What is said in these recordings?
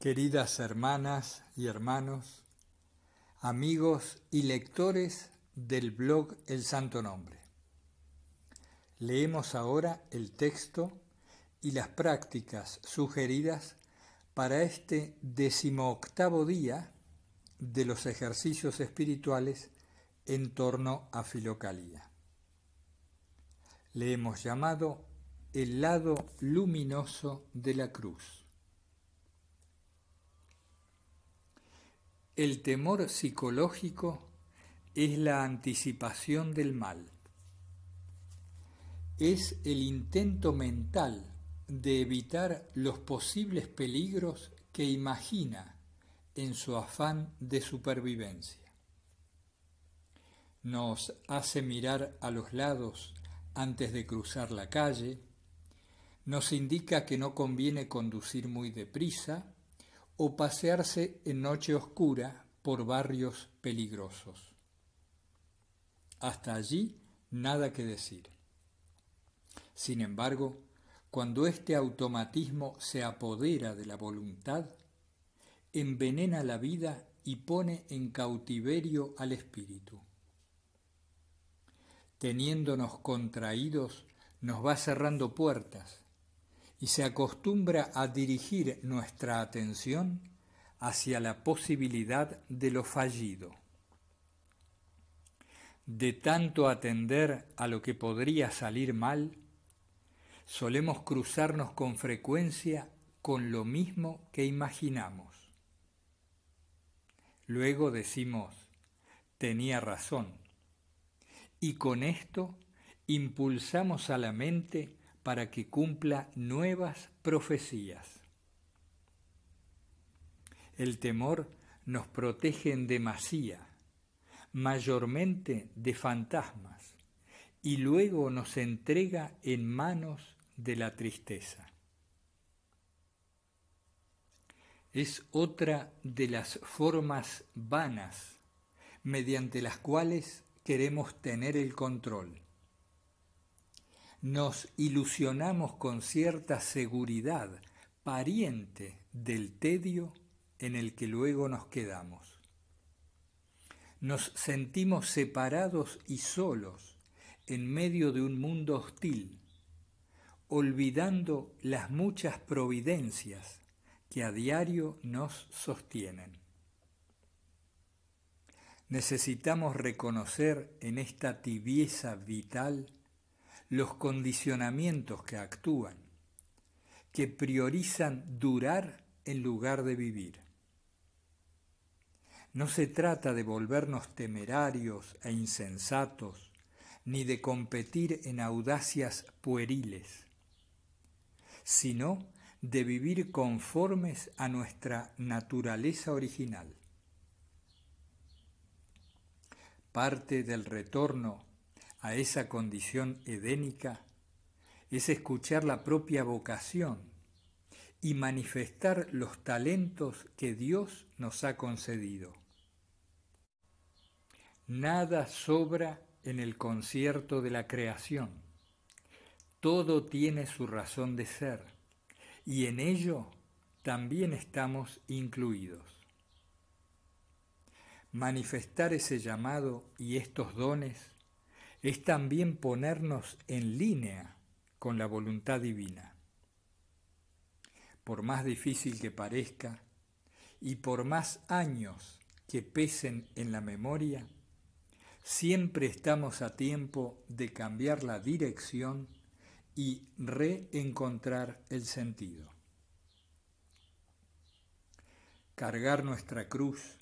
Queridas hermanas y hermanos, amigos y lectores del blog El Santo Nombre. Leemos ahora el texto y las prácticas sugeridas para este decimoctavo día de los ejercicios espirituales en torno a Filocalía. Le hemos llamado el lado luminoso de la cruz. El temor psicológico es la anticipación del mal. Es el intento mental de evitar los posibles peligros que imagina en su afán de supervivencia. Nos hace mirar a los lados antes de cruzar la calle, nos indica que no conviene conducir muy deprisa o pasearse en noche oscura por barrios peligrosos. Hasta allí nada que decir. Sin embargo, cuando este automatismo se apodera de la voluntad, envenena la vida y pone en cautiverio al espíritu. Teniéndonos contraídos, nos va cerrando puertas, y se acostumbra a dirigir nuestra atención hacia la posibilidad de lo fallido. De tanto atender a lo que podría salir mal, solemos cruzarnos con frecuencia con lo mismo que imaginamos. Luego decimos, tenía razón, y con esto impulsamos a la mente para que cumpla nuevas profecías. El temor nos protege en demasía, mayormente de fantasmas, y luego nos entrega en manos de la tristeza. Es otra de las formas vanas mediante las cuales queremos tener el control. Nos ilusionamos con cierta seguridad, pariente del tedio en el que luego nos quedamos. Nos sentimos separados y solos en medio de un mundo hostil, olvidando las muchas providencias que a diario nos sostienen. Necesitamos reconocer en esta tibieza vital los condicionamientos que actúan, que priorizan durar en lugar de vivir. No se trata de volvernos temerarios e insensatos, ni de competir en audacias pueriles, sino de vivir conformes a nuestra naturaleza original. Parte del retorno a esa condición edénica es escuchar la propia vocación y manifestar los talentos que Dios nos ha concedido. Nada sobra en el concierto de la creación. Todo tiene su razón de ser y en ello también estamos incluidos. Manifestar ese llamado y estos dones es también ponernos en línea con la voluntad divina. Por más difícil que parezca y por más años que pesen en la memoria, siempre estamos a tiempo de cambiar la dirección y reencontrar el sentido. Cargar nuestra cruz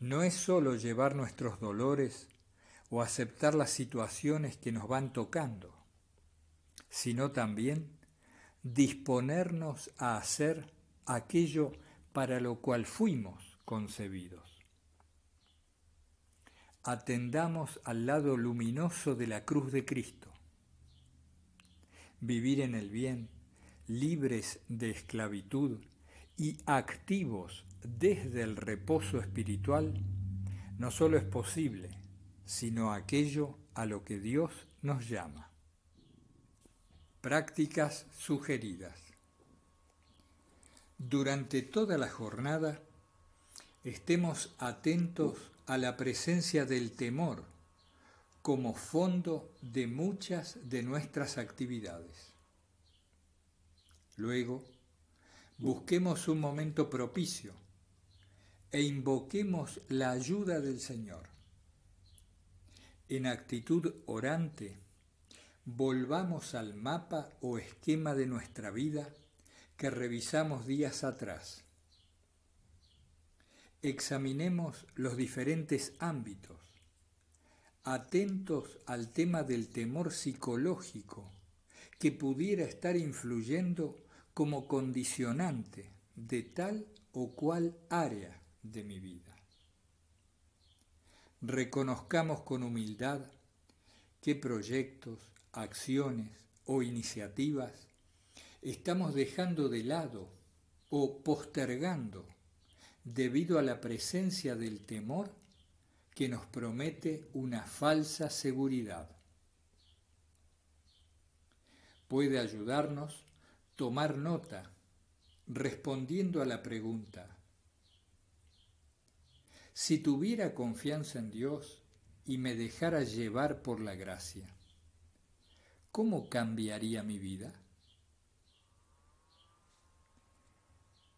no es sólo llevar nuestros dolores o aceptar las situaciones que nos van tocando, sino también disponernos a hacer aquello para lo cual fuimos concebidos. Atendamos al lado luminoso de la cruz de Cristo. Vivir en el bien, libres de esclavitud y activos desde el reposo espiritual, no solo es posible, sino aquello a lo que Dios nos llama. Prácticas sugeridas. Durante toda la jornada, estemos atentos a la presencia del temor como fondo de muchas de nuestras actividades. Luego, busquemos un momento propicio e invoquemos la ayuda del Señor en actitud orante, volvamos al mapa o esquema de nuestra vida que revisamos días atrás. Examinemos los diferentes ámbitos, atentos al tema del temor psicológico que pudiera estar influyendo como condicionante de tal o cual área de mi vida reconozcamos con humildad qué proyectos, acciones o iniciativas estamos dejando de lado o postergando debido a la presencia del temor que nos promete una falsa seguridad. Puede ayudarnos tomar nota respondiendo a la pregunta si tuviera confianza en Dios y me dejara llevar por la gracia, ¿cómo cambiaría mi vida?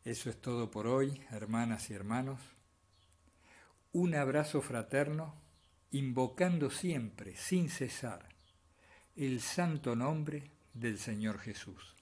Eso es todo por hoy, hermanas y hermanos. Un abrazo fraterno, invocando siempre, sin cesar, el santo nombre del Señor Jesús.